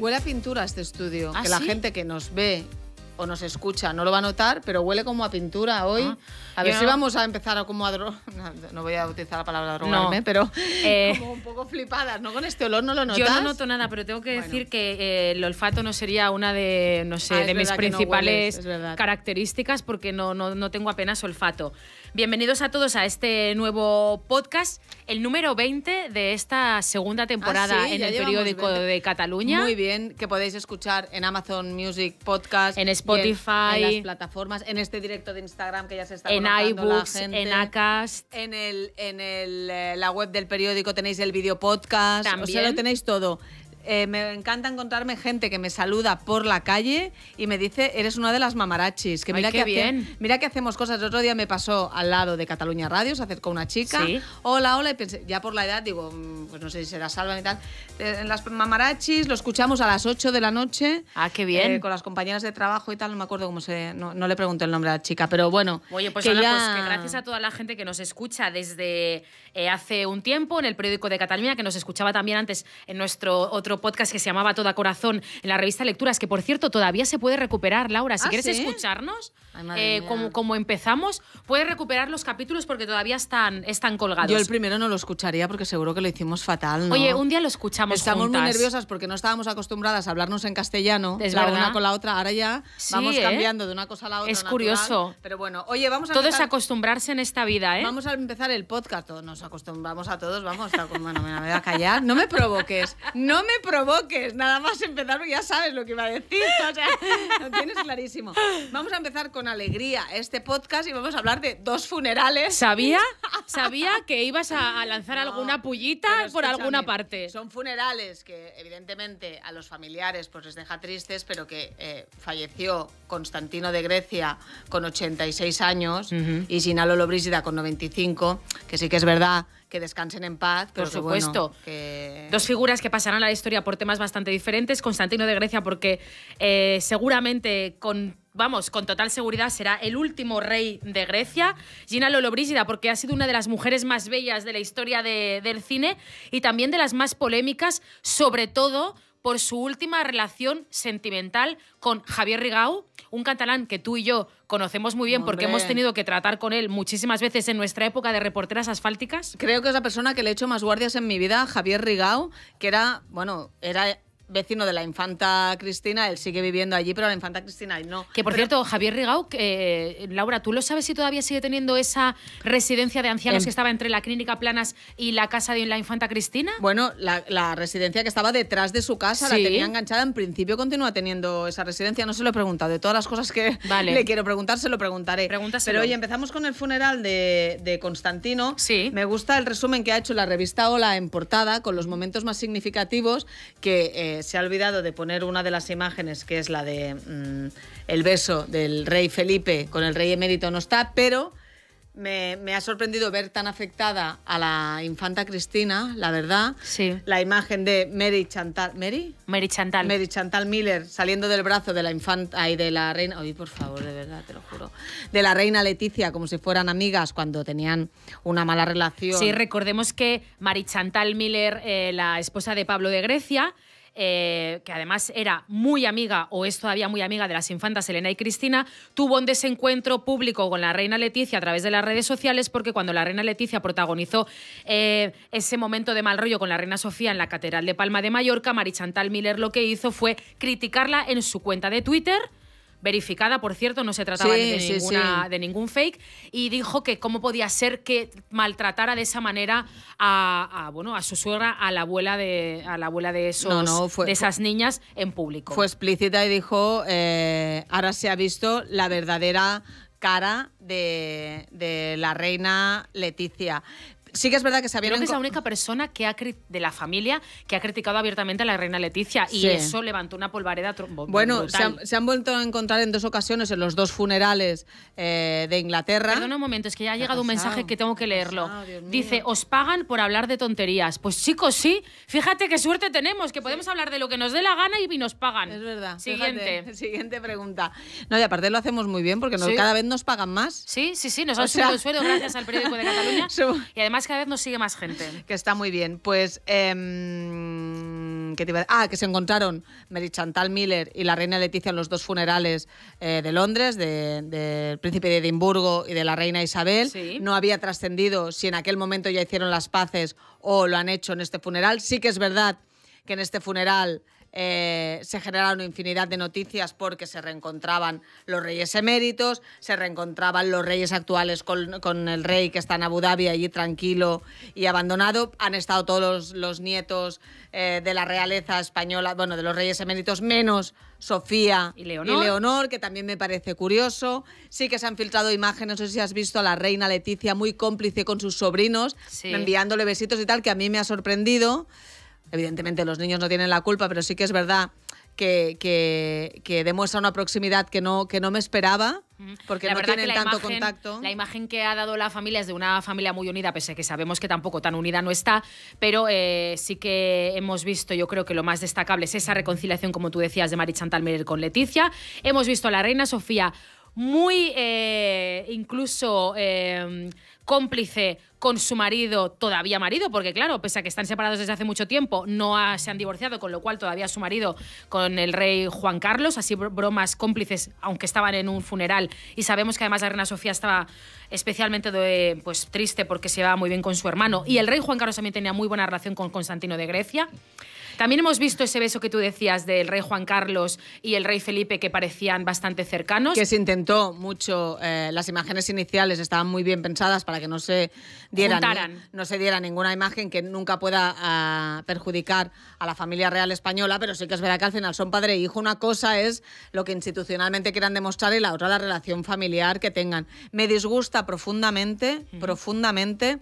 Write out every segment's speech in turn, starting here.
huele A, pintura este estudio. Ah, que la gente que nos ve o nos escucha no lo va a notar, pero huele como a pintura hoy. Ah. a ver si vamos a empezar a como a dro... no, voy a utilizar la palabra drogarme, pero eh. como un poco flipadas, ¿no? Con este olor no lo notas. Yo no noto nada, pero tengo que decir que eh, el olfato no sería una de, no sé, ah, de mis principales características porque no, no, no tengo apenas olfato. Bienvenidos a todos a este nuevo podcast, el número 20 de esta segunda temporada ah, en el periódico de Cataluña. Muy bien, que podéis escuchar en Amazon Music Podcast, en Spotify, en, las plataformas, en este directo de Instagram que ya se está en iBooks, la en Acast, en el en eh, la web del periódico tenéis el video podcast, ¿También? o lo tenéis todo. Eh, me encanta encontrarme gente que me saluda por la calle y me dice, eres una de las mamarachis. Que mira, qué bien. mira que hacemos cosas. El otro día me pasó al lado de Cataluña Radio, se acercó una chica. Hola, hola. Y pensé, ya por la edad, digo, mm, pues no sé si será salva y tal. Eh, en las mamarachis lo escuchamos a las 8 de la noche. Ah, qué bien. Eh, con las compañeras de trabajo y tal, no me acuerdo cómo se... No, le pregunté el nombre a la chica, pero bueno. Oye, pues, pues gracias a toda la gente que nos escucha desde hace un tiempo en el periódico de Cataluña, que nos escuchaba también antes en nuestro otro podcast que se llamaba Toda Corazón en la revista Lecturas, que por cierto todavía se puede recuperar, Laura. Si ah, quieres escucharnos, eh, como, empezamos, puedes recuperar los capítulos porque todavía están, están colgados. Yo el primero no lo escucharía porque seguro que lo hicimos fatal. Oye, un día lo escuchamos. Estamos muy nerviosas porque no estábamos acostumbradas a hablarnos en castellano, es la una con la otra. Ahora ya vamos ¿eh? cambiando de una cosa a la otra. Es curioso. Pero bueno, oye, vamos a Todo es acostumbrarse en esta vida, ¿eh? Vamos a empezar el podcast. Nos acostumbramos a todos, vamos, me voy a callar. No me provoques. No me provoques, nada más empezar ya sabes lo que iba a decir, lo tienes clarísimo. Vamos a empezar con alegría este podcast y vamos a hablar de dos funerales. ¿Sabía? Sabía que ibas a, lanzar alguna pullita por alguna parte. Son funerales que evidentemente a los familiares pues les deja tristes, pero que eh, falleció Constantino de Grecia con 86 años y Sinalo con 95, que sí que es verdad que descansen en paz. Por supuesto. Dos figuras que pasarán a la historia por temas bastante diferentes. Constantino de Grecia, porque eh, seguramente con vamos, con total seguridad será el último rey de Grecia, Gina Lollobrigida, porque ha sido una de las mujeres más bellas de la historia del cine y también de las más polémicas, sobre todo por su última relación sentimental con Javier Rigau, un catalán que tú y yo conocemos muy bien porque hemos tenido que tratar con él muchísimas veces en nuestra época de reporteras asfálticas. Creo que es la persona que le he hecho más guardias en mi vida, Javier Rigau, que era, bueno, era vecino de la infanta Cristina, él sigue viviendo allí, pero la infanta Cristina no. Que por cierto, Javier Rigau, eh, Laura, ¿tú lo sabes si todavía sigue teniendo esa residencia de ancianos em. que estaba entre la clínica Planas y la casa de la infanta Cristina? Bueno, la, residencia que estaba detrás de su casa, la tenía enganchada, en principio continúa teniendo esa residencia, no se lo he preguntado, de todas las cosas que le quiero preguntar, se lo preguntaré. Pero oye, empezamos con el funeral de, Constantino. Sí. Me gusta el resumen que ha hecho la revista Hola en portada, con los momentos más significativos que... Eh, se ha olvidado de poner una de las imágenes, que es la de mm, el beso del rey Felipe con el rey emérito, no está, pero me, ha sorprendido ver tan afectada a la infanta Cristina, la verdad. Sí. La imagen de Mary Chantal. ¿Mary? Mary Chantal. Mary Chantal Miller saliendo del brazo de la infanta y de la reina. oí por favor, de verdad, te lo juro. De la reina Leticia, como si fueran amigas cuando tenían una mala relación. Sí, recordemos que Mary Chantal Miller, eh, la esposa de Pablo de Grecia, eh, que además era muy amiga o es todavía muy amiga de las infantas Elena y Cristina, tuvo un desencuentro público con la reina Leticia a través de las redes sociales porque cuando la reina Leticia protagonizó eh, ese momento de mal rollo con la reina Sofía en la Catedral de Palma de Mallorca, Marichantal Miller lo que hizo fue criticarla en su cuenta de Twitter verificada, por cierto, no se trataba de, ningún fake, y dijo que cómo podía ser que maltratara de esa manera a, bueno, a su suegra, a la abuela de, a la abuela de, esas niñas en público. Fue explícita y dijo, eh, ahora se ha visto la verdadera cara de, de, la reina Leticia sí que es verdad que se habían Creo que es la única persona que ha de la familia que ha criticado abiertamente a la reina Leticia y eso levantó una polvareda trombo. Bueno, se han, vuelto a encontrar en dos ocasiones en los dos funerales eh, de Inglaterra. Perdona un momento, es que ya ha llegado un mensaje que tengo que leerlo. Dice, os pagan por hablar de tonterías. Pues chicos, sí, fíjate qué suerte tenemos, que podemos hablar de lo que nos dé la gana y nos pagan. Es verdad. Siguiente. Siguiente pregunta. No, y aparte lo hacemos muy bien porque cada vez nos pagan más. Sí, sí, sí, nos han subido el sueldo gracias al periódico de Cataluña. y además que cada vez nos sigue más gente. Que está muy bien. Pues, em, Ah, que se encontraron Mary Chantal Miller y la reina Leticia en los dos funerales eh, de Londres, del príncipe de Edimburgo y de la reina Isabel. No había trascendido si en aquel momento ya hicieron las paces o lo han hecho en este funeral. Sí que es verdad que en este funeral eh, se generaron infinidad de noticias porque se reencontraban los reyes eméritos, se reencontraban los reyes actuales con, el rey que está en Abu Dhabi allí tranquilo y abandonado. Han estado todos los, nietos eh, de la realeza española, bueno, de los reyes eméritos, menos Sofía ¿Y Leonor? que también me parece curioso. Sí que se han filtrado imágenes, no sé si has visto a la reina Leticia muy cómplice con sus sobrinos, enviándole besitos y tal, que a mí me ha sorprendido evidentemente los niños no tienen la culpa, pero sí que es verdad que, demuestra una proximidad que no, que no me esperaba. Porque no verdad tienen tanto contacto. La imagen que ha dado la familia es de una familia muy unida, pese a que sabemos que tampoco tan unida no está, pero eh, sí que hemos visto, yo creo que lo más destacable es esa reconciliación, como tú decías, de Mari Chantal con Leticia. Hemos visto a la reina Sofía muy eh, incluso eh, cómplice con su marido, todavía marido, porque claro, pese a que están separados desde hace mucho tiempo, no se han divorciado, con lo cual todavía su marido con el rey Juan Carlos, así bromas cómplices, aunque estaban en un funeral. Y sabemos que además la reina Sofía estaba especialmente pues, triste porque se va muy bien con su hermano. Y el rey Juan Carlos también tenía muy buena relación con Constantino de Grecia. También hemos visto ese beso que tú decías del rey Juan Carlos y el rey Felipe que parecían bastante cercanos. Que se intentó mucho, eh, las imágenes iniciales estaban muy bien pensadas para que no se diera ninguna imagen que nunca pueda ah, perjudicar a la familia real española, pero sí que es verdad que al final son padre e hijo. Una cosa es lo que institucionalmente quieran demostrar y la otra la relación familiar que tengan. Me disgusta profundamente, profundamente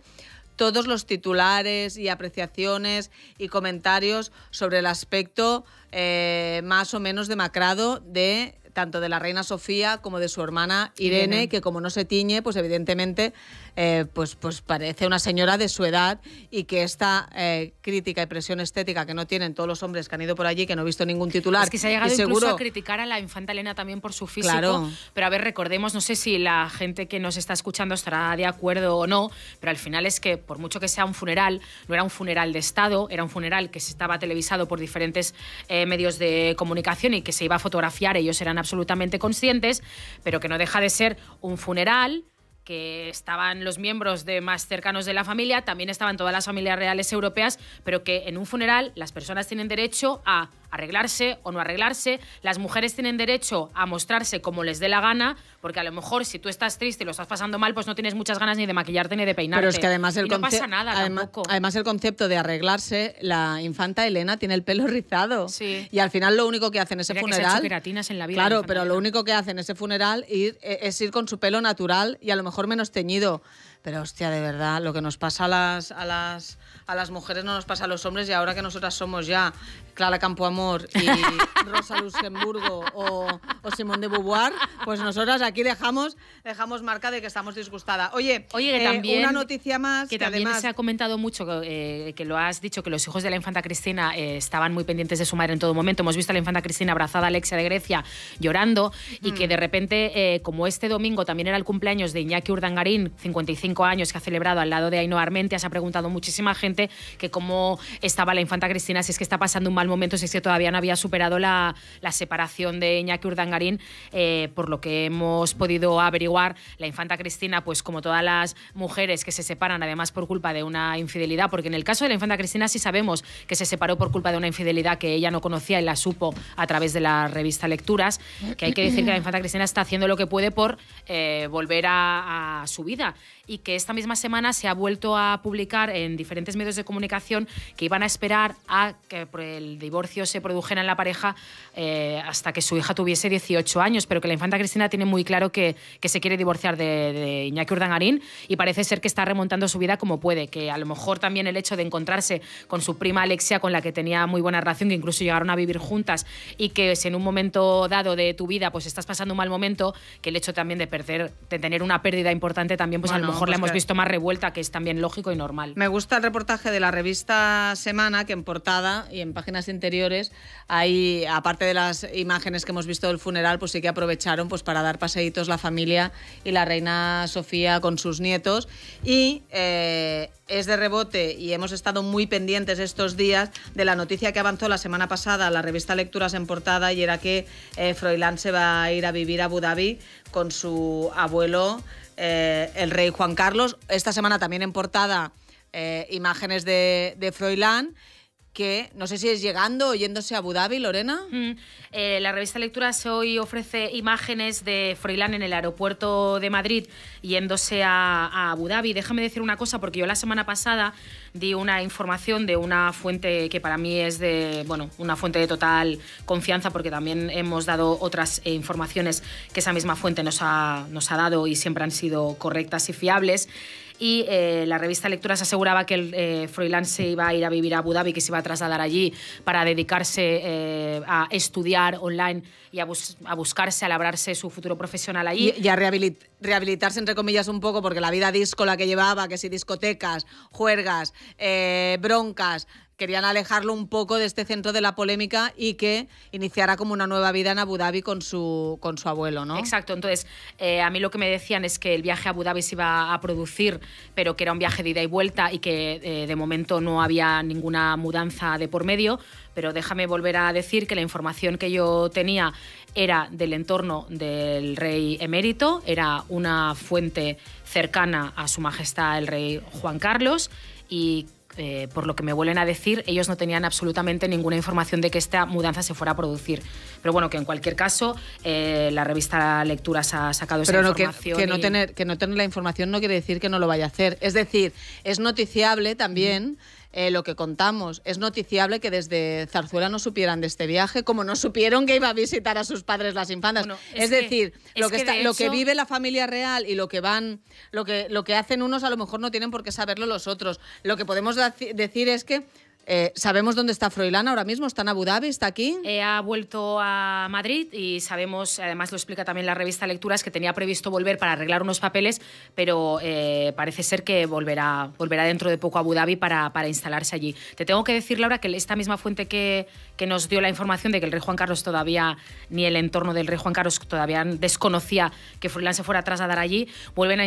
todos los titulares y apreciaciones y comentarios sobre el aspecto eh, más o menos demacrado de tanto de la reina Sofía como de su hermana Irene, que como no se tiñe, pues evidentemente eh, pues, pues parece una señora de su edad y que esta eh, crítica y presión estética que no tienen todos los hombres que han ido por allí, que no he visto ningún titular. Es que se ha llegado incluso a criticar a la infanta Elena también por su físico. Claro. Pero a ver, recordemos, no sé si la gente que nos está escuchando estará de acuerdo o no, pero al final es que por mucho que sea un funeral, no era un funeral de Estado, era un funeral que se estaba televisado por diferentes eh, medios de comunicación y que se iba a fotografiar, ellos eran absolutamente conscientes, pero que no deja de ser un funeral que estaban los miembros de más cercanos de la familia, también estaban todas las familias reales europeas, pero que en un funeral las personas tienen derecho a arreglarse o no arreglarse. Las mujeres tienen derecho a mostrarse como les dé la gana, porque a lo mejor si tú estás triste y lo estás pasando mal, pues no tienes muchas ganas ni de maquillarte ni de peinarte. Pero es que además el, además, el concepto de arreglarse, la infanta Elena tiene el pelo rizado. Sí. Y al final lo único que hacen ese funeral. en la vida claro, pero lo único que hacen ese funeral e- es ir con su pelo natural y a lo mejor menos teñido. Pero hostia, de verdad, lo que nos pasa a las, a las, a las mujeres no nos pasa a los hombres y ahora que nosotras somos ya Clara Campoamor y Rosa Luxemburgo o, o Simón de Beauvoir, pues nosotras aquí dejamos, dejamos marca de que estamos disgustadas. Oye, Oye eh, también, una noticia más. Que, que también además... se ha comentado mucho, que eh, lo has dicho, que los hijos de la infanta Cristina eh, estaban muy pendientes de su madre en todo momento. Hemos visto a la infanta Cristina abrazada a Alexia de Grecia llorando y que mm. de repente, como este domingo también era el cumpleaños de Iñaki Urdangarín, 55 años que ha celebrado al lado de Ainhoa se ha preguntado muchísima gente que cómo estaba la infanta Cristina, si es que está pasando un mal momento, si es que todavía no había superado la, separación de Iñaki Urdangarín, eh, por lo que hemos podido averiguar, la infanta Cristina, pues como todas las mujeres que se separan, además por culpa de una infidelidad, porque en el caso de la infanta Cristina sí sabemos que se separó por culpa de una infidelidad que ella no conocía y la supo a través de la revista Lecturas, que hay que decir que la infanta Cristina está haciendo lo que puede por eh, volver a su vida y que esta misma semana se ha vuelto a publicar en diferentes medios de comunicación que iban a esperar a que el divorcio se produjera en la pareja eh, hasta que su hija tuviese 18 años, pero que la infanta Cristina tiene muy claro que, se quiere divorciar de, Iñaki Urdangarín y parece ser que está remontando su vida como puede, que a lo mejor también el hecho de encontrarse con su prima Alexia, con la que tenía muy buena relación, que incluso llegaron a vivir juntas y que si en un momento dado de tu vida pues estás pasando un mal momento, que el hecho también de perder, de tener una pérdida importante también pues a lo mejor mejor pues la hemos visto más revuelta, que es también lógico y normal. Me gusta el reportaje de la revista Semana, que en portada y en páginas interiores, hay, aparte de las imágenes que hemos visto del funeral, pues sí que aprovecharon pues, para dar paseitos la familia y la reina Sofía con sus nietos. Y eh, es de rebote, y hemos estado muy pendientes estos días de la noticia que avanzó la semana pasada la revista Lecturas en portada, y era que eh, Froilán se va a ir a vivir a Abu Dhabi con su abuelo. Eh, el rey Juan Carlos. Esta semana también en portada eh, imágenes de, de Froilán no sé si es llegando o yéndose a Abu Dhabi, Lorena. Mm. Eh, la revista Lecturas hoy ofrece imágenes de Froilán en el aeropuerto de Madrid yéndose a, Abu Dhabi. Déjame decir una cosa, porque yo la semana pasada di una información de una fuente que para mí es de, bueno, una fuente de total confianza, porque también hemos dado otras eh, informaciones que esa misma fuente nos nos ha dado y siempre han sido correctas y fiables y eh, la revista Lecturas aseguraba que el eh, se iba a ir a vivir a Abu Dhabi, que se iba a trasladar allí para dedicarse eh, a estudiar online y a, buscarse, a labrarse su futuro profesional allí. Y, a rehabilitarse, entre comillas, un poco, porque la vida disco la que llevaba, que si discotecas, juergas, broncas, querían alejarlo un poco de este centro de la polémica y que iniciara como una nueva vida en Abu Dhabi con su, con su abuelo, ¿no? Exacto, entonces eh, a mí lo que me decían es que el viaje a Abu Dhabi se iba a producir, pero que era un viaje de ida y vuelta y que eh, de momento no había ninguna mudanza de por medio, pero déjame volver a decir que la información que yo tenía era del entorno del rey emérito, era una fuente cercana a su majestad el rey Juan Carlos y eh, por lo que me vuelven a decir, ellos no tenían absolutamente ninguna información de que esta mudanza se fuera a producir. Pero bueno, que en cualquier caso, eh, la revista Lecturas ha sacado esa información. Que, que no tener, que no tener la información no quiere decir que no lo vaya a hacer. Es decir, es noticiable también. Eh, lo que contamos. Es noticiable que desde Zarzuela no supieran de este viaje, como no supieron que iba a visitar a sus padres las infantas. es, decir, lo, que, lo que vive la familia real y lo que van, lo que, lo que hacen unos a lo mejor no tienen por qué saberlo los otros. Lo que podemos decir es que eh, ¿Sabemos dónde está Froilán ahora mismo? ¿Está en Abu Dhabi? ¿Está aquí? Eh, ha vuelto a Madrid y sabemos, además lo explica también la revista Lecturas, que tenía previsto volver para arreglar unos papeles, pero eh, parece ser que volverá, volverá dentro de poco a Abu Dhabi para, instalarse allí. Te tengo que decir, Laura, que esta misma fuente que, nos dio la información de que el rey Juan Carlos todavía, ni el entorno del rey Juan Carlos todavía desconocía que Froilán se fuera a trasladar allí, vuelven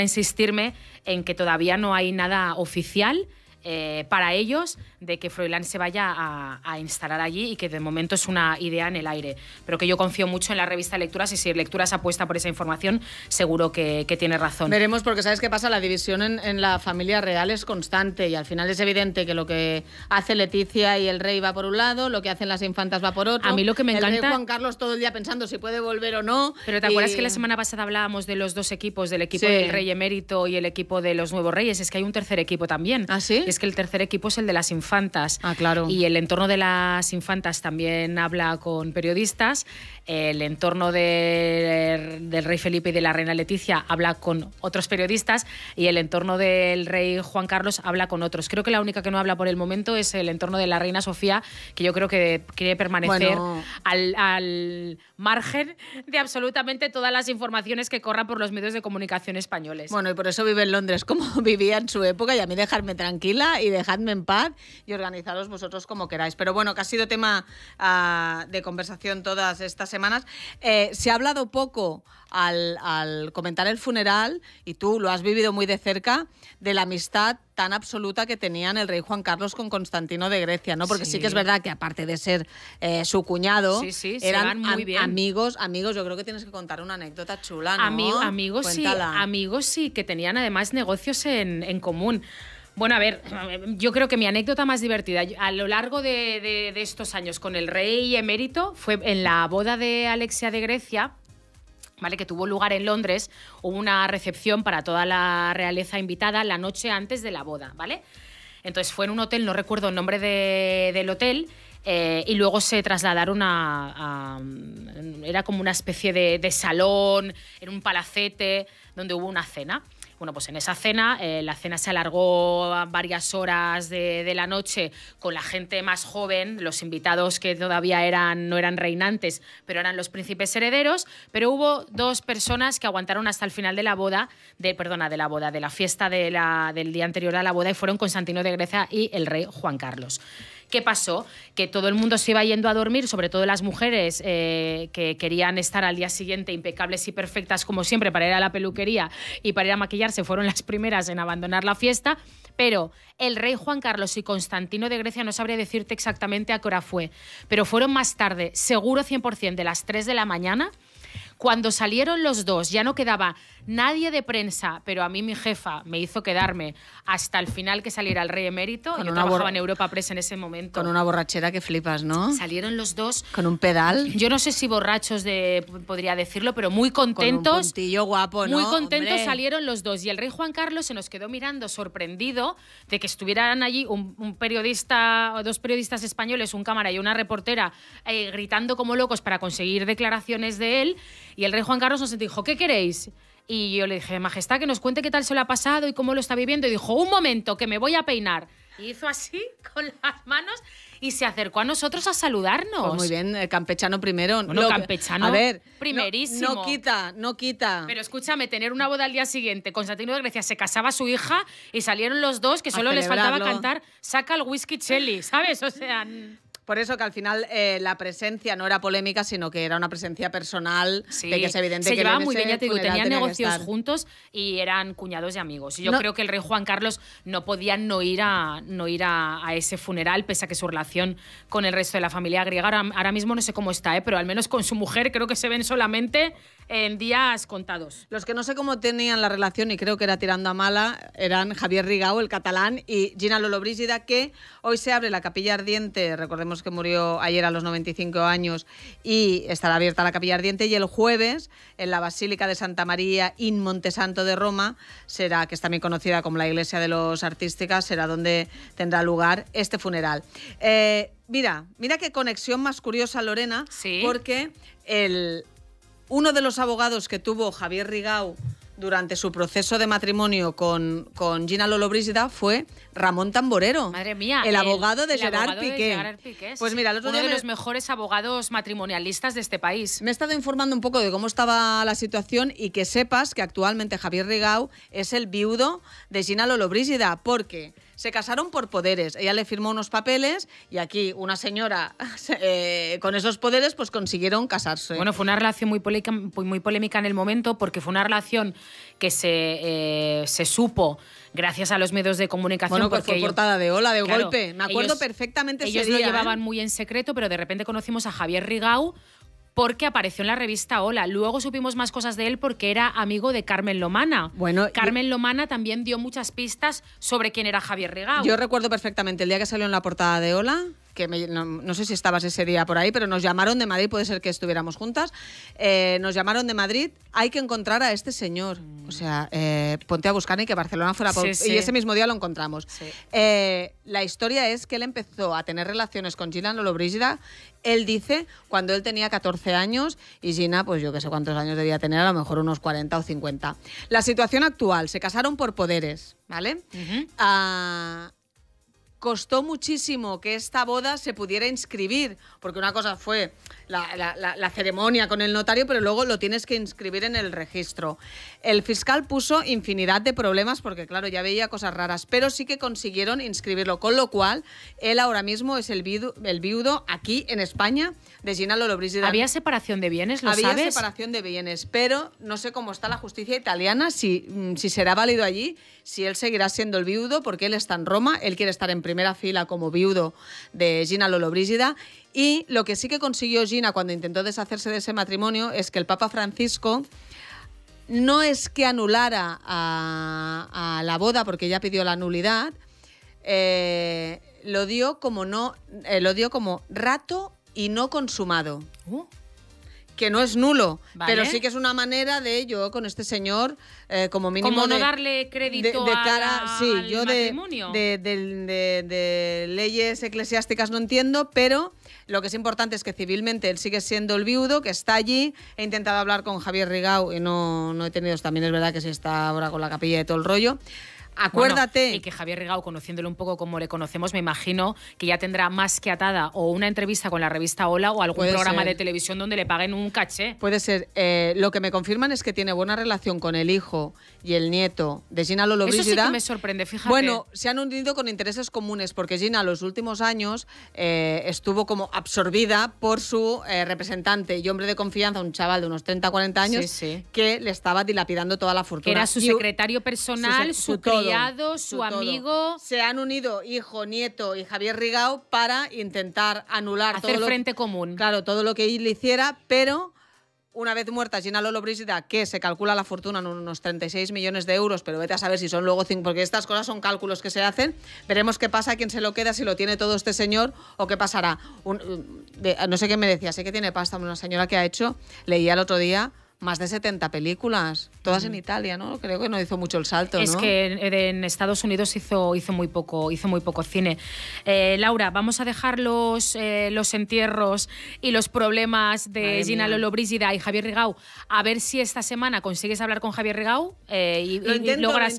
a insistirme en que todavía no hay nada oficial. Eh, para ellos de que Froilán se vaya a, instalar allí y que de momento es una idea en el aire. Pero que yo confío mucho en la revista Lecturas y si Lecturas apuesta por esa información, seguro que, tiene razón. Veremos, porque sabes qué pasa, la división en, la familia real es constante y al final es evidente que lo que hace Leticia y el rey va por un lado, lo que hacen las infantas va por otro. A mí lo que me encanta. El Juan Carlos todo el día pensando si puede volver o no. Pero ¿te acuerdas que la semana pasada hablábamos de los dos equipos, del equipo del rey emérito y el equipo de los nuevos reyes? Es que hay un tercer equipo también. ¿Ah, sí? es que el tercer equipo es el de las infantas. Ah, claro. Y el entorno de las infantas también habla con periodistas. El entorno del rey Felipe y de la reina Leticia habla con otros periodistas. Y el entorno del rey Juan Carlos habla con otros. Creo que la única que no habla por el momento es el entorno de la reina Sofía, que yo creo que quiere permanecer al, al margen de absolutamente todas las informaciones que corran por los medios de comunicación españoles. Bueno, y por eso vive en Londres, como vivía en su época, y a mí dejarme tranquila y dejadme en paz y organizaros vosotros como queráis. Pero bueno, que ha sido tema ah, de conversación todas estas semanas. Eh, se ha hablado poco al, comentar el funeral, y tú lo has vivido muy de cerca, de la amistad tan absoluta que tenían el rey Juan Carlos con Constantino de Grecia, ¿no? Porque sí, que es verdad que aparte de ser eh, su cuñado, eran muy bien. amigos, amigos, yo creo que tienes que contar una anécdota chula, ¿no? amigos sí, amigos sí, que tenían además negocios en, en común. Bueno, a ver, yo creo que mi anécdota más divertida a lo largo de, estos años con el rey emérito fue en la boda de Alexia de Grecia. ¿Vale? que tuvo lugar en Londres, hubo una recepción para toda la realeza invitada la noche antes de la boda, ¿vale? Entonces fue en un hotel, no recuerdo el nombre del hotel, eh, y luego se trasladaron a, Era como una especie de, de, salón, en un palacete, donde hubo una cena. Bueno, pues en esa cena, eh, la cena se alargó varias horas de, la noche con la gente más joven, los invitados que todavía eran, no eran reinantes, pero eran los príncipes herederos, pero hubo dos personas que aguantaron hasta el final de la boda, de, perdona, de la boda, de la fiesta del día anterior a la boda y fueron Constantino de Grecia y el rey Juan Carlos. ¿Qué pasó? Que todo el mundo se iba yendo a dormir, sobre todo las mujeres eh, que querían estar al día siguiente impecables y perfectas como siempre para ir a la peluquería y para ir a maquillarse, fueron las primeras en abandonar la fiesta. Pero el rey Juan Carlos y Constantino de Grecia no sabría decirte exactamente a qué hora fue, pero fueron más tarde, seguro 100% de las 3 de la mañana cuando salieron los dos, ya no quedaba nadie de prensa, pero a mí mi jefa me hizo quedarme hasta el final que saliera el rey emérito. y yo trabajaba en Europa Press en ese momento. Con una borrachera que flipas, ¿no? Salieron los dos. Con un pedal. Yo no sé si borrachos podría decirlo, pero muy contentos. un guapo, Muy contentos salieron los dos. Y el rey Juan Carlos se nos quedó mirando sorprendido de que estuvieran allí un, periodista, dos periodistas españoles, un cámara y una reportera, eh, gritando como locos para conseguir declaraciones de él y el rey Juan Carlos nos dijo, ¿qué queréis? Y yo le dije, Majestad, que nos cuente qué tal se lo ha pasado y cómo lo está viviendo. Y dijo, un momento, que me voy a peinar. Y hizo así con las manos y se acercó a nosotros a saludarnos. Pues muy bien, eh, campechano primero. campechano. A ver, primerísimo. No, quita, no quita. Pero escúchame, tener una boda al día siguiente, Constantino de Grecia se casaba su hija y salieron los dos que solo les faltaba cantar Saca el whisky chelly, ¿sabes? O sea, por eso que al final eh, la presencia no era polémica, sino que era una presencia personal, sí. de que es evidente Se que llevaban muy bien, ya te digo, tenían negocios juntos y eran cuñados y amigos. Y yo creo que el rey Juan Carlos no podía no ir a no ir a, ese funeral, pese a que su relación con el resto de la familia griega ahora, mismo no sé cómo está, ¿eh? pero al menos con su mujer creo que se ven solamente en días contados. Los que no sé cómo tenían la relación, y creo que era tirando a mala, eran Javier Rigao, el catalán, y Gina Brígida, que hoy se abre la capilla ardiente, recordemos que murió ayer a los 95 años y estará abierta la capilla ardiente y el jueves en la Basílica de Santa María in Montesanto de Roma será, que es también conocida como la Iglesia de los Artísticas, será donde tendrá lugar este funeral. Eh, mira, mira qué conexión más curiosa Lorena, porque el, uno de los abogados que tuvo Javier Rigau durante su proceso de matrimonio con, con Gina Lollobrigida fue Ramón Tamborero. El, abogado de, Gerard, Piqué. Pues mira, Uno de los mejores abogados matrimonialistas de este país. Me he estado informando un poco de cómo estaba la situación y que sepas que actualmente Javier Rigau es el viudo de Gina Lollobrigida, porque se casaron por poderes. Ella le firmó unos papeles y aquí una señora eh, con esos poderes pues consiguieron casarse. Bueno, fue una relación muy polémica, muy polémica en el momento porque fue una relación que se, eh, supo gracias a los medios de comunicación. Bueno, pues porque fue portada de ola, de golpe. Me acuerdo perfectamente perfectamente Y Ellos lo ¿eh? llevaban muy en secreto, pero de repente conocimos a Javier Rigau porque apareció en la revista Hola. Luego supimos más cosas de él porque era amigo de Carmen Lomana. Bueno, Carmen Lomana también dio muchas pistas sobre quién era Javier Regal. Yo recuerdo perfectamente el día que salió en la portada de Hola que no, sé si estabas ese día por ahí, pero nos llamaron de Madrid, puede ser que estuviéramos juntas, eh, nos llamaron de Madrid, hay que encontrar a este señor. O sea, eh, ponte a buscar y que Barcelona fuera... Por, Y ese mismo día lo encontramos. Eh, la historia es que él empezó a tener relaciones con Gina Brígida, él dice, cuando él tenía 14 años y Gina, pues yo que sé cuántos años debía tener, a lo mejor unos 40 o 50. La situación actual, se casaron por poderes, ¿vale? costó muchísimo que esta boda se pudiera inscribir, porque una cosa fue la, ceremonia con el notario, pero luego lo tienes que inscribir en el registro. El fiscal puso infinidad de problemas porque, claro, ya veía cosas raras, pero sí que consiguieron inscribirlo, con lo cual él ahora mismo es el viudo, el viudo aquí en España de Gina Lollobrigida. ¿Había separación de bienes, lo Había separación de bienes, pero no sé cómo está la justicia italiana, si, mm, si será válido allí, si él seguirá siendo el viudo, porque él está en Roma, él quiere estar en primera fila como viudo de Gina Lollobrigida y lo que sí que consiguió Gina cuando intentó deshacerse de ese matrimonio es que el Papa Francisco no es que anulara a, la boda porque ya pidió la nulidad, eh, lo dio como no, eh, lo dio como rato y no consumado. Oh que no es nulo, pero sí que es una manera de yo con este señor, eh, como mínimo. Como no darle crédito a sí, yo matrimonio. De, de, leyes eclesiásticas no entiendo, pero lo que es importante es que civilmente él sigue siendo el viudo, que está allí. He intentado hablar con Javier Rigau y no, no he tenido, también es verdad que se está ahora con la capilla de todo el rollo. Acuérdate. y que Javier Rigao, conociéndolo un poco como le conocemos, me imagino que ya tendrá más que atada o una entrevista con la revista Hola o algún programa de televisión donde le paguen un caché. Puede ser. Eh, lo que me confirman es que tiene buena relación con el hijo y el nieto de Gina Lolo Eso me sorprende, fíjate. Bueno, se han unido con intereses comunes porque Gina los últimos años eh, estuvo como absorbida por su eh, representante y hombre de confianza, un chaval de unos 30, 40 años, que le estaba dilapidando toda la fortuna. Era su secretario personal, su, su, su, amigo. Se han unido hijo, nieto y Javier Rigao para intentar anular Hacer todo frente lo, común. Claro, todo lo que él hiciera, pero una vez muerta Gina Brígida, que se calcula la fortuna en unos 36 millones de euros, pero vete a saber si son luego 5, porque estas cosas son cálculos que se hacen. Veremos qué pasa, quién se lo queda, si lo tiene todo este señor o qué pasará. no sé qué me decía, sé que tiene pasta una señora que ha hecho, leía el otro día más de 70 películas, todas en Italia, ¿no? Creo que no hizo mucho el salto, es ¿no? Es que en, Estados Unidos hizo, hizo, muy, poco, hizo muy poco cine. Eh, Laura, vamos a dejar los, eh, los entierros y los problemas de Gina Lolo Brígida y Javier Rigau. A ver si esta semana consigues hablar con Javier Rigau eh, y, lo intento, logras, lo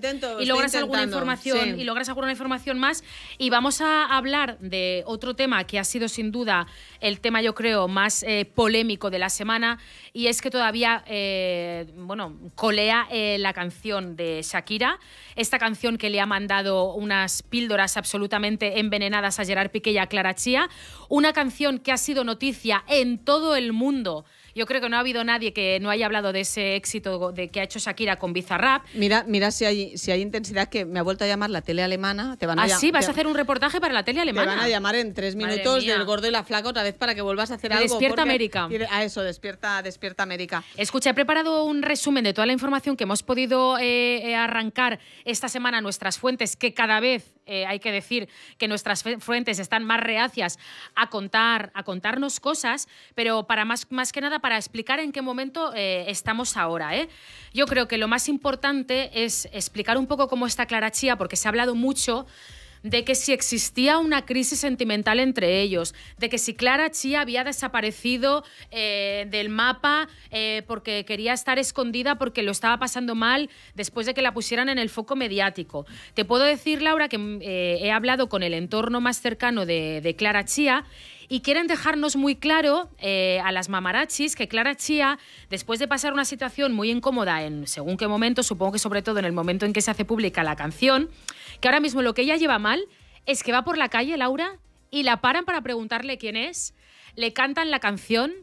intento, alguna información y logras alguna información más. Y vamos a hablar de otro tema que ha sido sin duda el tema, yo creo, más polémico de la semana y es que todavía eh, bueno, colea eh, la canción de Shakira, esta canción que le ha mandado unas píldoras absolutamente envenenadas a Gerard Piqué y a Clara Chía, una canción que ha sido noticia en todo el mundo yo creo que no ha habido nadie que no haya hablado de ese éxito de que ha hecho Shakira con Bizarrap. Mira, mira si hay, si hay intensidad que me ha vuelto a llamar la tele alemana. Te van a ¿Ah, sí? ¿Vas a hacer un reportaje para la tele alemana? Te van a llamar en tres minutos del gordo y la flaca otra vez para que vuelvas a hacer algo. Despierta América. A ah, eso, despierta, despierta América. Escucha, he preparado un resumen de toda la información que hemos podido eh, eh, arrancar esta semana nuestras fuentes, que cada vez eh, hay que decir que nuestras fuentes están más reacias a contar, a contarnos cosas, pero para más, más que nada para explicar en qué momento eh, estamos ahora. ¿eh? Yo creo que lo más importante es explicar un poco cómo está Clara porque se ha hablado mucho de que si existía una crisis sentimental entre ellos, de que si Clara Chía había desaparecido eh, del mapa eh, porque quería estar escondida porque lo estaba pasando mal después de que la pusieran en el foco mediático. Te puedo decir, Laura, que mm, eh, he hablado con el entorno más cercano de, de Clara Chía y quieren dejarnos muy claro eh, a las mamarachis que Clara Chía, después de pasar una situación muy incómoda en según qué momento, supongo que sobre todo en el momento en que se hace pública la canción, que ahora mismo lo que ella lleva mal es que va por la calle, Laura, y la paran para preguntarle quién es, le cantan la canción,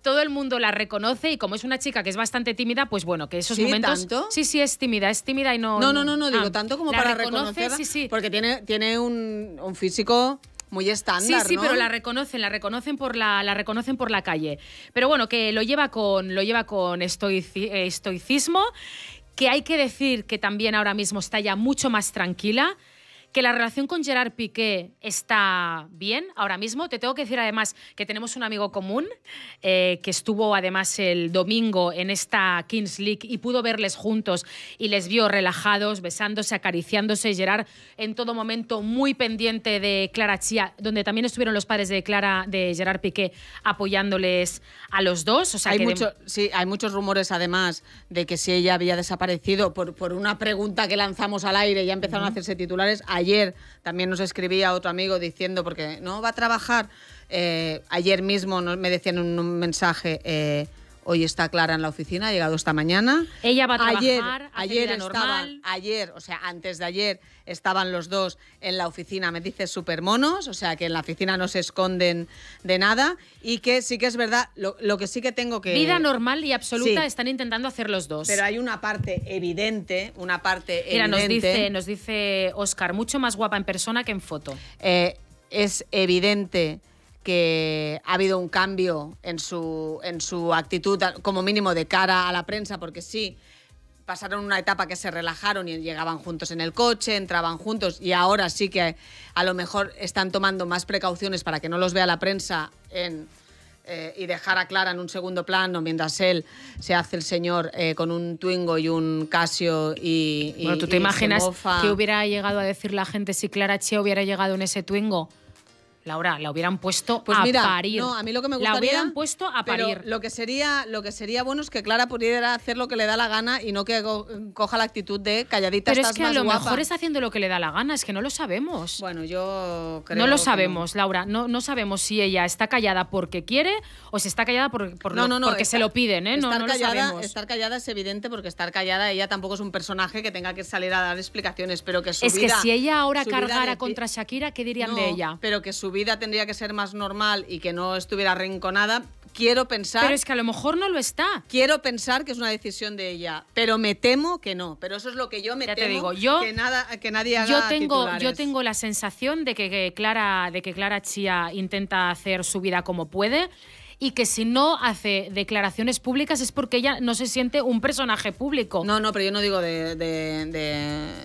todo el mundo la reconoce y como es una chica que es bastante tímida, pues bueno, que esos ¿Sí, momentos ¿tanto? Sí, sí, es tímida, es tímida y no No, no, no, no digo ah, tanto como para reconocer. sí, porque tiene tiene un, un físico muy estándar. Sí, sí, pero la reconocen, la reconocen por la, la reconocen por la calle. Pero bueno, que lo lleva con, lo lleva con estoicismo, que hay que decir que también ahora mismo está ya mucho más tranquila que la relación con Gerard Piqué está bien ahora mismo. Te tengo que decir además que tenemos un amigo común eh, que estuvo además el domingo en esta Kings League y pudo verles juntos y les vio relajados, besándose, acariciándose. Gerard en todo momento muy pendiente de Clara Chía, donde también estuvieron los padres de Clara, de Gerard Piqué, apoyándoles a los dos. O hay, sí, hay muchos rumores además de que si ella había desaparecido por, por una pregunta que lanzamos al aire y ya empezaron a hacerse titulares, Ayer también nos escribía otro amigo diciendo, porque no va a trabajar. Eh, ayer mismo me decían un, mensaje. Eh, Hoy está Clara en la oficina, ha llegado esta mañana. Ella va a trabajar. Ayer, ayer estaba, ayer, o sea, antes de ayer estaban los dos en la oficina, me dice super monos, o sea, que en la oficina no se esconden de nada y que sí que es verdad, lo, que sí que tengo que vida normal y absoluta están intentando hacer los dos. Pero hay una parte evidente, una parte Mira, evidente. nos dice, nos dice Oscar, mucho más guapa en persona que en foto. Eh, es evidente que ha habido un cambio en su, en su actitud, como mínimo de cara a la prensa, porque sí, pasaron una etapa que se relajaron y llegaban juntos en el coche, entraban juntos y ahora sí que a lo mejor están tomando más precauciones para que no los vea la prensa en, eh, y dejar a Clara en un segundo plano mientras él se hace el señor eh, con un Twingo y un Casio y... bueno, ¿tú te imaginas qué hubiera llegado a decir la gente si Clara Che hubiera llegado en ese Twingo? Laura, la hubieran puesto pues a parir. No, a mí lo que me gustaría, La hubieran puesto a parir. lo que sería, lo que sería bueno es que Clara pudiera hacer lo que le da la gana y no que coja la actitud de calladita. Pero es que a lo mejor está haciendo lo que le da la gana, es que no lo sabemos. Bueno, yo creo. No lo sabemos, Laura. No, no sabemos si ella está callada porque quiere o si está callada por, porque se lo piden, ¿eh? Estar no, callada, lo Estar callada es evidente porque estar callada ella tampoco es un personaje que tenga que salir a dar explicaciones, pero que su Es que si ella ahora cargara contra Shakira, ¿qué dirían de ella? Pero que su vida tendría que ser más normal y que no estuviera arrinconada, quiero pensar. Pero es que a lo mejor no lo está. Quiero pensar que es una decisión de ella, pero me temo que no. Pero eso es lo que yo me temo. Te digo, yo que nada, que nadie haga yo tengo, yo tengo la sensación de que, Clara, de que Clara Chía intenta hacer su vida como puede y que si no hace declaraciones públicas es porque ella no se siente un personaje público. No, no, pero yo no digo de,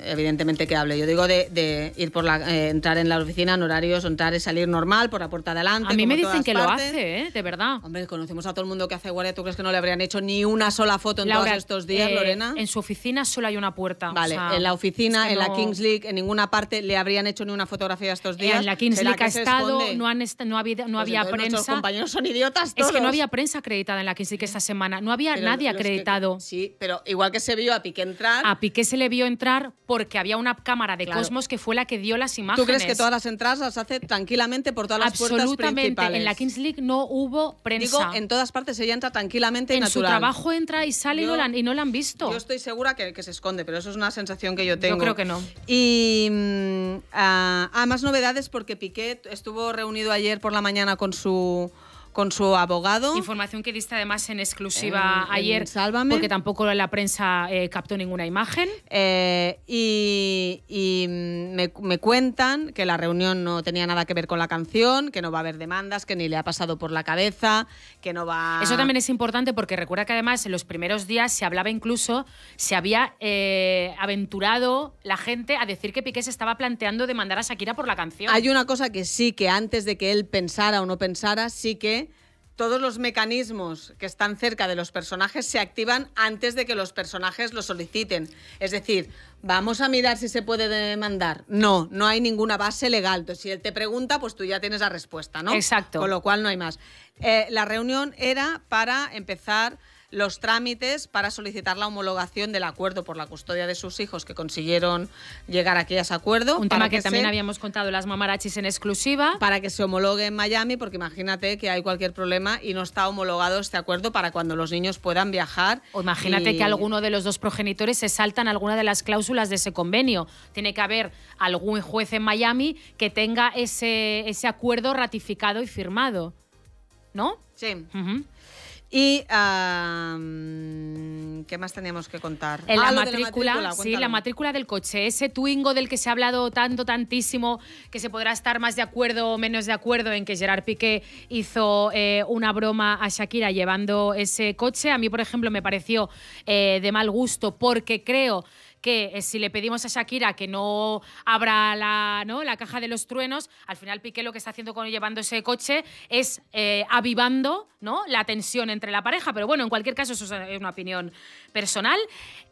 evidentemente que hable, yo digo de, ir por la, eh, entrar en la oficina en horarios, entrar y salir normal por la puerta de adelante. A mí me dicen que lo hace, ¿eh? de verdad. Hombre, conocemos a todo el mundo que hace guardia, ¿tú crees que no le habrían hecho ni una sola foto en todos estos días, eh, Lorena? En su oficina solo hay una puerta. Vale, en la oficina, en la Kings League, en ninguna parte le habrían hecho ni una fotografía estos eh, días. En la Kings League ha estado, no, han no, no pues había prensa. Nuestros compañeros son idiotas es que no había prensa acreditada en la Kings League esta semana. No había nadie acreditado. sí, pero igual que se vio a Piqué entrar. A Piqué se le vio entrar porque había una cámara de Cosmos que fue la que dio las imágenes. ¿Tú crees que todas las entradas las hace tranquilamente por todas las puertas principales? En la Kings League no hubo prensa. Digo, en todas partes ella entra tranquilamente y natural. En su trabajo entra y sale y, no la, han visto. Yo estoy segura que, se esconde, pero eso es una sensación que yo tengo. Yo creo que no. Y mm, ah, ah, más novedades porque Piqué estuvo reunido ayer por la mañana con su con su abogado. Información que diste además en exclusiva ayer, Sálvame. porque tampoco la prensa eh, captó ninguna imagen. Eh, y, me, me, cuentan que la reunión no tenía nada que ver con la canción, que no va a haber demandas, que ni le ha pasado por la cabeza, que no va... Eso también es importante porque recuerda que además en los primeros días se hablaba incluso, se había eh, aventurado la gente a decir que Piqué se estaba planteando demandar a Shakira por la canción. Hay una cosa que sí, que antes de que él pensara o no pensara, sí que todos los mecanismos que están cerca de los personajes se activan antes de que los personajes lo soliciten. Es decir, vamos a mirar si se puede demandar. No, no hay ninguna base legal. Entonces, si él te pregunta, pues tú ya tienes la respuesta, ¿no? Exacto. Con lo cual no hay más. Eh, la reunión era para empezar los trámites para solicitar la homologación del acuerdo por la custodia de sus hijos que consiguieron llegar a ese acuerdo. Un tema que, también habíamos contado las mamarachis en exclusiva. Para que se homologue en Miami, porque imagínate que hay cualquier problema y no está homologado este acuerdo para cuando los niños puedan viajar. imagínate que alguno de los dos progenitores se saltan alguna de las cláusulas de ese convenio. Tiene que haber algún juez en Miami que tenga ese, ese acuerdo ratificado y firmado. ¿No? Sí. Uh y ¿qué más teníamos que contar? Ah, la, matrícula, la matrícula del coche, ese Twingo del que se ha hablado tanto, tantísimo, que se podrá estar más de acuerdo o menos de acuerdo en que Gerard Piqué hizo eh, una broma a Shakira llevando ese coche. A mí, por ejemplo, me pareció eh, de mal gusto porque creo que eh, si le pedimos a Shakira que no abra la, la caja de los truenos, al final Piqué lo que está haciendo con llevando ese coche es eh, avivando ¿no? la tensión entre la pareja. Pero bueno, en cualquier caso, eso es una opinión personal.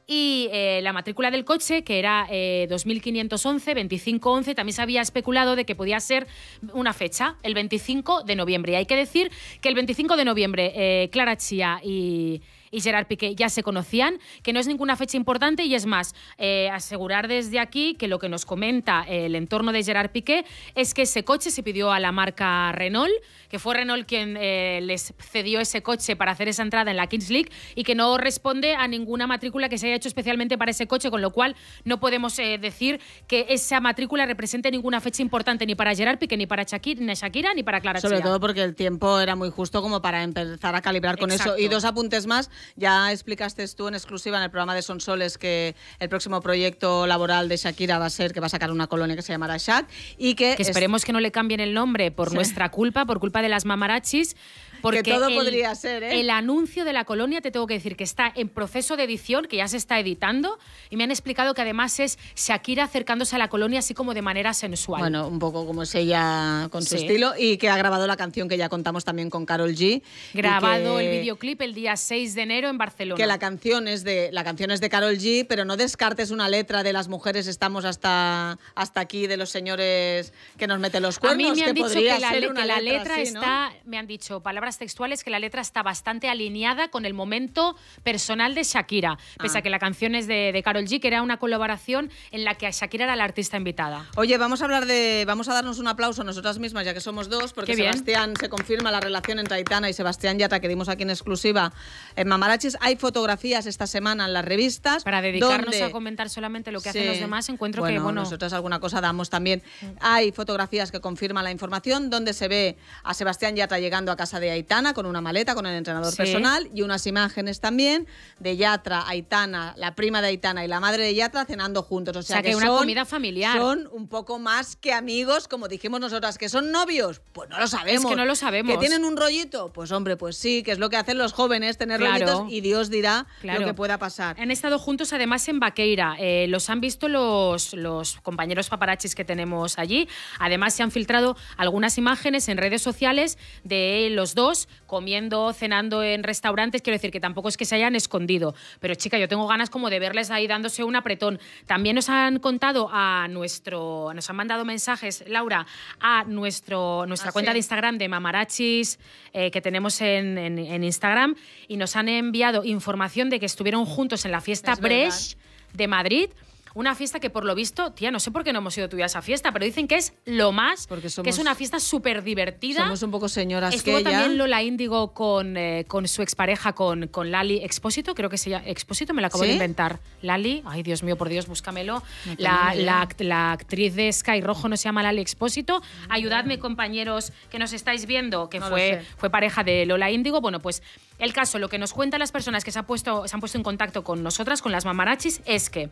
Y eh, la matrícula del coche, que era 2511, 2511, también se había especulado de que podía ser una fecha, el 25 de noviembre. Y hay que decir que el 25 de noviembre, Clara Chía y y Gerard Piqué ya se conocían, que no es ninguna fecha importante y es más, eh, asegurar desde aquí que lo que nos comenta el entorno de Gerard Piqué es que ese coche se pidió a la marca Renault, que fue Renault quien eh, les cedió ese coche para hacer esa entrada en la Kings League y que no responde a ninguna matrícula que se haya hecho especialmente para ese coche, con lo cual no podemos eh, decir que esa matrícula represente ninguna fecha importante ni para Gerard Piqué, ni para Shakira, ni, para Clara Sobre todo porque el tiempo era muy justo como para empezar a calibrar con eso. Y dos apuntes más. Ya explicaste tú en exclusiva en el programa de Soles que el próximo proyecto laboral de Shakira va a ser que va a sacar una colonia que se llamará Shak y que... esperemos que no le cambien el nombre por nuestra culpa, por culpa de las mamarachis. Porque todo podría ser, ¿eh? El anuncio de la colonia, te tengo que decir que está en proceso de edición, que ya se está editando, y me han explicado que además es Shakira acercándose a la colonia así como de manera sensual. Bueno, un poco como es ella con su estilo, y que ha grabado la canción que ya contamos también con Carol G. Grabado el videoclip el día 6 de enero en Barcelona. Que la canción es de la canción es de Carol G, pero no descartes una letra de las mujeres estamos hasta, hasta aquí, de los señores que nos meten los cuernos. A mí me han dicho que la, letra, está, me han dicho palabras textuales que la letra está bastante alineada con el momento personal de Shakira, pese a ah. que la canción es de, Carol G, que era una colaboración en la que Shakira era la artista invitada. Oye, vamos a hablar de. Vamos a darnos un aplauso a nosotras mismas, ya que somos dos, porque Sebastián se confirma la relación entre Aitana y Sebastián Yatra, que dimos aquí en exclusiva en Mamarachis. Hay fotografías esta semana en las revistas. Para dedicarnos a comentar solamente lo que hacen los demás, encuentro que. Bueno, nosotras alguna cosa damos también. Hay fotografías que confirman la información, donde se ve a Sebastián Yatra llegando a casa de Aitana con una maleta, con el entrenador personal y unas imágenes también de Yatra, Aitana, la prima de Aitana y la madre de Yatra cenando juntos. O sea, que, una comida familiar. Son un poco más que amigos, como dijimos nosotras, que son novios. Pues no lo sabemos. Es que no lo sabemos. Que tienen un rollito. Pues hombre, pues sí, que es lo que hacen los jóvenes, tener claro. rollitos y Dios dirá lo que pueda pasar. Han estado juntos además en Vaqueira. Eh, los han visto los, los compañeros paparachis que tenemos allí. Además se han filtrado algunas imágenes en redes sociales de los dos comiendo, cenando en restaurantes, quiero decir que tampoco es que se hayan escondido. Pero chica, yo tengo ganas como de verles ahí dándose un apretón. También nos han contado a nuestro, nos han mandado mensajes, Laura, a nuestro, nuestra ah, cuenta de Instagram de Mamarachis eh, que tenemos en, en, Instagram y nos han enviado información de que estuvieron juntos en la fiesta de Madrid. Una fiesta que por lo visto, tía, no sé por qué no hemos ido tú a esa fiesta, pero dicen que es lo más, que es una fiesta súper divertida. Somos un poco señoras Estuvo que también Lola Índigo con, eh, con su expareja, con, con Lali Expósito, creo que se llama Expósito, me la acabo de inventar. Lali, ay Dios mío, por Dios, búscamelo. la, la, actriz de Sky Rojo no se llama Lali Expósito. Ayudadme, compañeros, que nos estáis viendo, que fue, fue pareja de Lola Índigo. Bueno, pues el caso, lo que nos cuentan las personas que se, ha puesto, se han puesto en contacto con nosotras, con las mamarachis, es que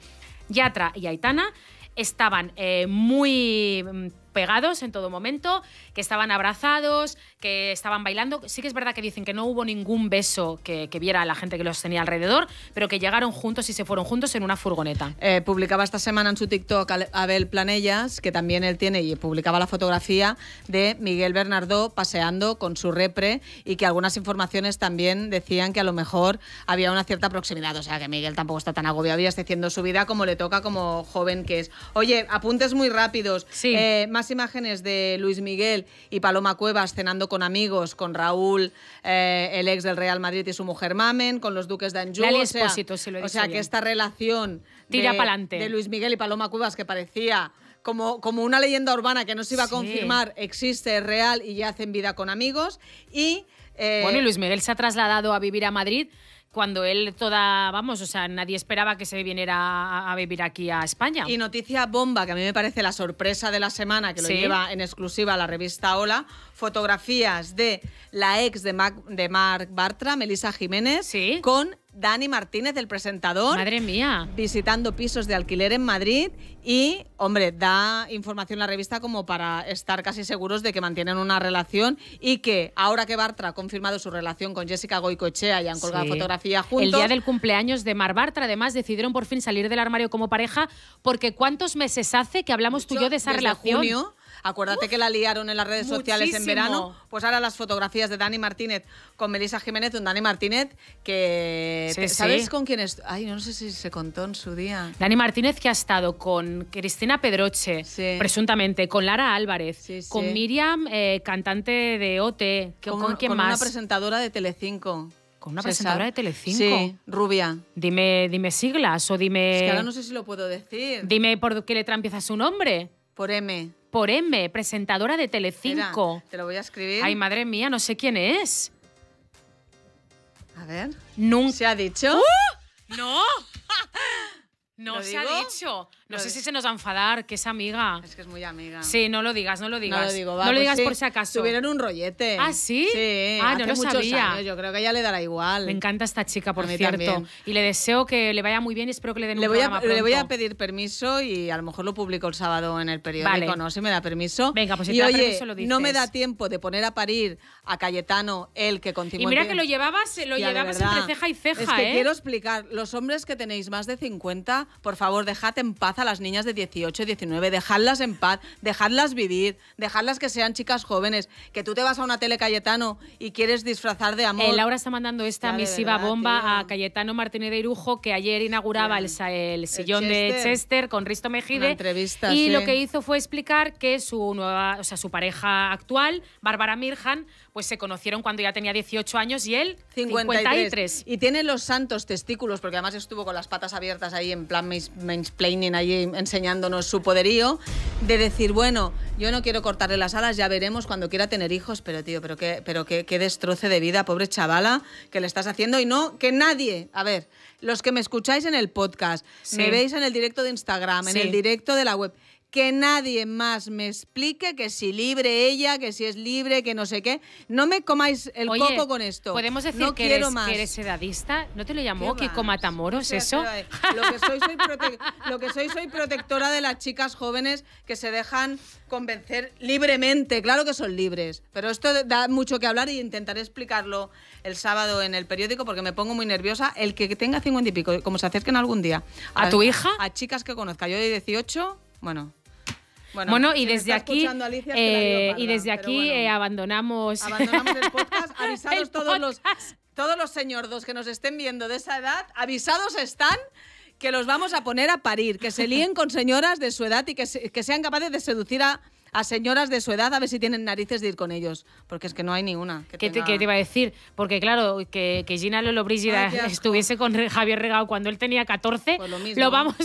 Yatra y Aitana estaban eh, muy mm, pegados en todo momento, que estaban abrazados, que estaban bailando. Sí que es verdad que dicen que no hubo ningún beso que, viera la gente que los tenía alrededor, pero que llegaron juntos y se fueron juntos en una furgoneta. Eh, publicaba esta semana en su TikTok Abel Planellas, que también él tiene, y publicaba la fotografía de Miguel Bernardo paseando con su repre y que algunas informaciones también decían que a lo mejor había una cierta proximidad, o sea que Miguel tampoco está tan agobiado y está haciendo su vida como le toca como joven que es. Oye, apuntes muy rápidos. Eh, imágenes de Luis Miguel y Paloma Cuevas cenando con amigos, con Raúl, eh, el ex del Real Madrid y su mujer Mamen, con los duques de Anjou. O sea, si lo o sea que esta relación Tira de, Luis Miguel y Paloma Cuevas que parecía como, como, una leyenda urbana que no se iba a confirmar, existe, es real y ya hacen vida con amigos. Y, eh, bueno, y Luis Miguel se ha trasladado a vivir a Madrid cuando él toda, vamos, o sea, nadie esperaba que se viniera a, vivir aquí a España. Y noticia bomba, que a mí me parece la sorpresa de la semana, que lo lleva en exclusiva la revista Hola, fotografías de la ex de, Marc Mark Bartra, Melisa Jiménez, con Dani Martínez, el presentador. Madre mía. Visitando pisos de alquiler en Madrid y, hombre, da información la revista como para estar casi seguros de que mantienen una relación y que ahora que Bartra ha confirmado su relación con Jessica Goicochea, y han colgado fotografía juntos. El día del cumpleaños de Mar Bartra, además, decidieron por fin salir del armario como pareja porque ¿cuántos meses hace que hablamos tú y yo de esa relación? Acuérdate que la liaron en las redes sociales en verano. Pues ahora las fotografías de Dani Martínez con Melissa Jiménez, un Dani Martínez que. ¿Sabes con quién es? Ay, no sé si se contó en su día. Dani Martínez que ha estado con Cristina Pedroche, presuntamente, con Lara Álvarez, con Miriam, eh, cantante de OT, con, quién más? con una presentadora de Telecinco. Con una presentadora de Telecinco. Sí, rubia. Dime, dime siglas o dime. Es que ahora no sé si lo puedo decir. Dime por qué letra empieza su nombre. Por M. Por M, presentadora de Telecinco. te lo voy a escribir. Ay, madre mía, no sé quién es. A ver. Nunca. ¿Se ha dicho? ¡Uh! ¡No! no se ha dicho. No sé si se nos va a enfadar, que es amiga. Es que es muy amiga. Sí, no lo digas, no lo digas. No lo, pues digas por si acaso. Tuvieron un rollete. ¿Ah, sí? Sí, ah, no lo muchos Yo creo que ella le dará igual. Me encanta esta chica, por cierto. Y le deseo que le vaya muy bien y espero que le den le voy a, Le voy a pedir permiso y a lo mejor lo publico el sábado en el periódico, ¿no? Si me da permiso. Venga, pues si y te da permiso lo dices. no me da tiempo de poner a parir a Cayetano el que continúa. Y mira que lo llevabas, eh, lo llevabas entre ceja y ceja, Es ¿eh? quiero explicar, los hombres que tenéis más de 50, por favor, dejad en paz a las niñas de 18, 19, dejadlas en paz, dejadlas vivir, dejadlas que sean chicas jóvenes, que tú te vas a una tele Cayetano y quieres disfrazar de amor. Eh, Laura está mandando esta misiva bomba a Cayetano Martínez de Irujo, que ayer inauguraba el, sillón de Chester con Risto Mejide. y lo que hizo fue explicar que su nueva, o sea, su pareja actual, Bárbara Mirjan, pues se conocieron cuando ya tenía 18 años y él 53. Y tiene los santos testículos, porque además estuvo con las patas abiertas ahí en plan mansplaining, ahí enseñándonos su poderío, de decir, bueno, yo no quiero cortarle las alas, ya veremos cuando quiera tener hijos, pero tío, pero qué, pero qué, destroce de vida, pobre chavala, que le estás haciendo y no, que nadie, a ver, los que me escucháis en el podcast, me veis en el directo de Instagram, en el directo de la web que nadie más me explique que si libre ella, que si es libre, que no sé qué. No me comáis el coco con esto. Podemos decir no que, quiero eres, más. eres, ¿No te lo llamó que comatamoros eso? Lo que, soy, soy protectora de las chicas jóvenes que se dejan convencer libremente. Claro que son libres, pero esto da mucho que hablar y intentaré explicarlo el sábado en el periódico porque me pongo muy nerviosa. El que tenga cincuenta y pico, como se acerquen algún día. a tu hija? A chicas que conozca. Yo de 18, bueno. Bueno, y, desde aquí, eh, y desde aquí eh, abandonamos... Abandonamos el podcast, avisados todos los... Todos los señordos que nos estén viendo de esa edad, avisados están que los vamos a poner a parir, que se líen con señoras de su edad y que sean capaces de seducir a a señoras de su edad a ver si tienen narices de ir con ellos, porque es que no hay ninguna ¿Qué, te, iba a decir? Porque claro, que, que Gina Lolo estuviese con Javier Regao cuando él tenía 14, lo, vamos,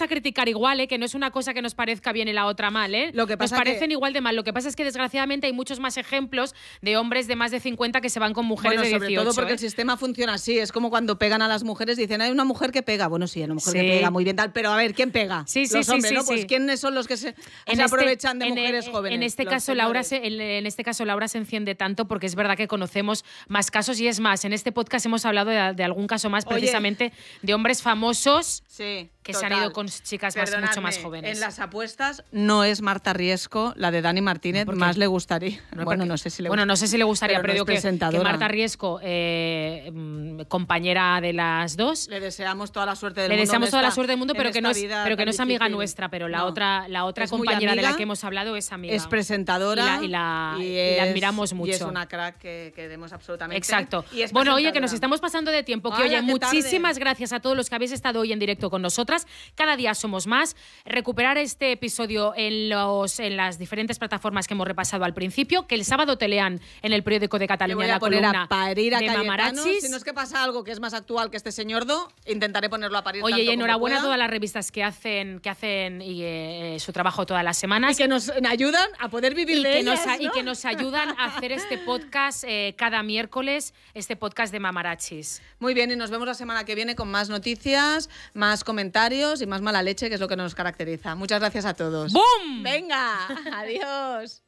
a criticar igual, ¿eh? que no es una cosa que nos parezca bien y la otra mal. ¿eh? Lo que pasa nos parecen igual de mal. Lo que pasa es que desgraciadamente hay muchos más ejemplos de hombres de más de 50 que se van con mujeres de 18. Sobre todo porque el ¿eh? sistema funciona así. Es como cuando pegan a las mujeres, y dicen, hay una mujer que pega. Bueno, sí, a lo mujer que pega, muy bien tal. Pero a ver, ¿quién pega? Sí, sí, los hombres, sí, ¿no? Pues ¿quiénes son los que se, eh, en este- aprovechan este, de mujeres en, jóvenes. En este, caso, Laura se, en, este caso, Laura se enciende tanto porque es verdad que conocemos más casos y es más, en este podcast hemos hablado de, algún caso más precisamente de hombres famosos. Sí que se han ido con chicas mucho más jóvenes. En las apuestas no es Marta Riesco, la de Dani Martínez, más le gustaría. bueno, no sé si le bueno, no sé si le gustaría, pero, digo que, Marta Riesco, eh, mm, compañera de las dos. Le deseamos toda la suerte del mundo. Le deseamos toda la suerte del mundo, pero que no es, amiga nuestra, pero la otra, la otra compañera de la que hemos hablado es amiga. Es presentadora y la, admiramos mucho. es una crack que queremos absolutamente. Exacto. bueno, oye, que nos estamos pasando de tiempo, que oye, muchísimas gracias a todos los que habéis estado hoy en directo con nosotras. Cada día somos más. Recuperar este episodio en, los, en las diferentes plataformas que hemos repasado al principio, que el sábado te lean en el periódico de Cataluña la a de Si no es que pasa algo que es más actual que este señor Do, intentaré ponerlo a parir. Oye, y enhorabuena a todas las revistas que hacen, que hacen eh, eh, su trabajo todas las semanas. Y que nos ayudan a poder vivir y de que nos, Y que nos ayudan a hacer este podcast eh, cada miércoles, este podcast de Mamarachis. Muy bien, y nos vemos la semana que viene con más noticias, más comentarios y más mala leche, que es lo que nos caracteriza. Muchas gracias a todos. ¡Bum! Venga, adiós.